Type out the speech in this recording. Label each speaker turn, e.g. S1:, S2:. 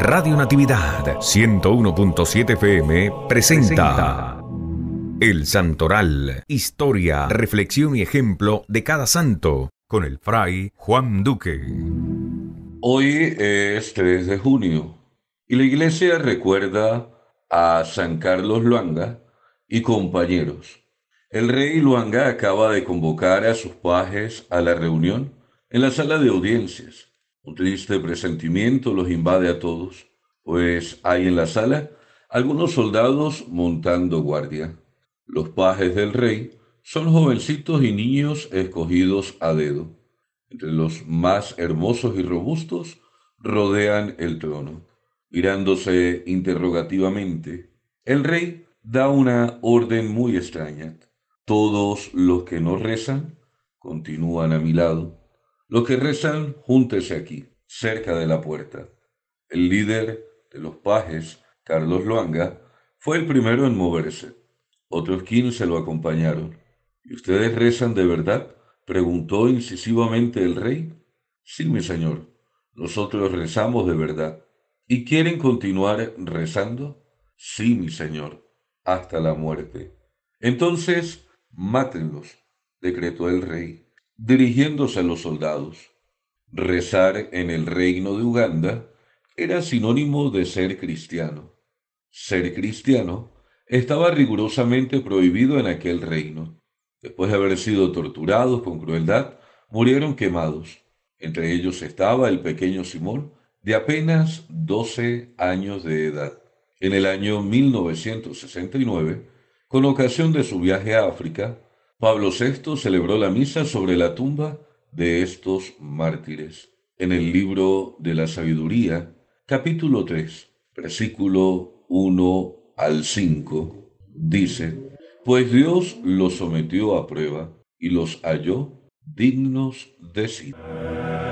S1: Radio Natividad 101.7 FM presenta El Santoral, historia, reflexión y ejemplo de cada santo, con el fray Juan Duque.
S2: Hoy es 3 de junio y la iglesia recuerda a San Carlos Luanga y compañeros. El rey Luanga acaba de convocar a sus pajes a la reunión en la sala de audiencias un triste presentimiento los invade a todos, pues hay en la sala algunos soldados montando guardia. Los pajes del rey son jovencitos y niños escogidos a dedo. Entre los más hermosos y robustos rodean el trono. Mirándose interrogativamente, el rey da una orden muy extraña. Todos los que no rezan continúan a mi lado los que rezan, júntese aquí, cerca de la puerta. El líder de los pajes, Carlos Loanga, fue el primero en moverse. Otros quince lo acompañaron. ¿Y ustedes rezan de verdad? preguntó incisivamente el rey. Sí, mi señor, nosotros rezamos de verdad. ¿Y quieren continuar rezando? Sí, mi señor, hasta la muerte. Entonces, mátenlos, decretó el rey dirigiéndose a los soldados. Rezar en el reino de Uganda era sinónimo de ser cristiano. Ser cristiano estaba rigurosamente prohibido en aquel reino. Después de haber sido torturados con crueldad, murieron quemados. Entre ellos estaba el pequeño Simón, de apenas 12 años de edad. En el año 1969, con ocasión de su viaje a África, Pablo VI celebró la misa sobre la tumba de estos mártires en el libro de la sabiduría, capítulo 3, versículo 1 al 5, dice, pues Dios los sometió a prueba y los halló dignos de sí.